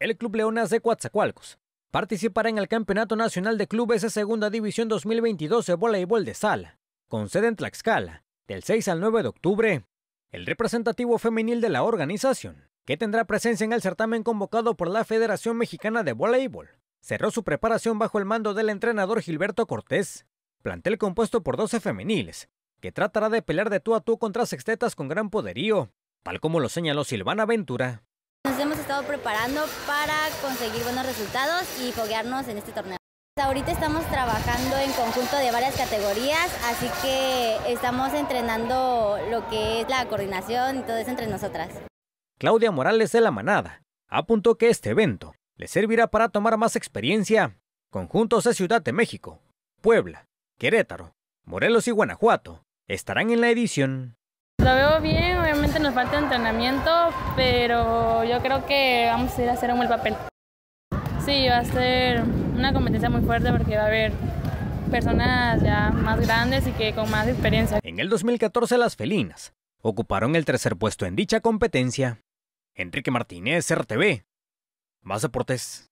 El Club Leonas de Coatzacoalcos participará en el Campeonato Nacional de Clubes de Segunda División 2022 de Voleibol de Sala, con sede en Tlaxcala, del 6 al 9 de octubre. El representativo femenil de la organización, que tendrá presencia en el certamen convocado por la Federación Mexicana de Voleibol, cerró su preparación bajo el mando del entrenador Gilberto Cortés, plantel compuesto por 12 femeniles, que tratará de pelear de tú a tú contra sextetas con gran poderío, tal como lo señaló Silvana Ventura, hemos estado preparando para conseguir buenos resultados y foguearnos en este torneo. Ahorita estamos trabajando en conjunto de varias categorías, así que estamos entrenando lo que es la coordinación y todo eso entre nosotras. Claudia Morales de la Manada apuntó que este evento le servirá para tomar más experiencia conjuntos de Ciudad de México, Puebla, Querétaro, Morelos y Guanajuato estarán en la edición lo veo bien, obviamente nos falta entrenamiento, pero yo creo que vamos a ir a hacer un buen papel. Sí, va a ser una competencia muy fuerte porque va a haber personas ya más grandes y que con más experiencia. En el 2014 las felinas ocuparon el tercer puesto en dicha competencia. Enrique Martínez, RTV. Más deportes.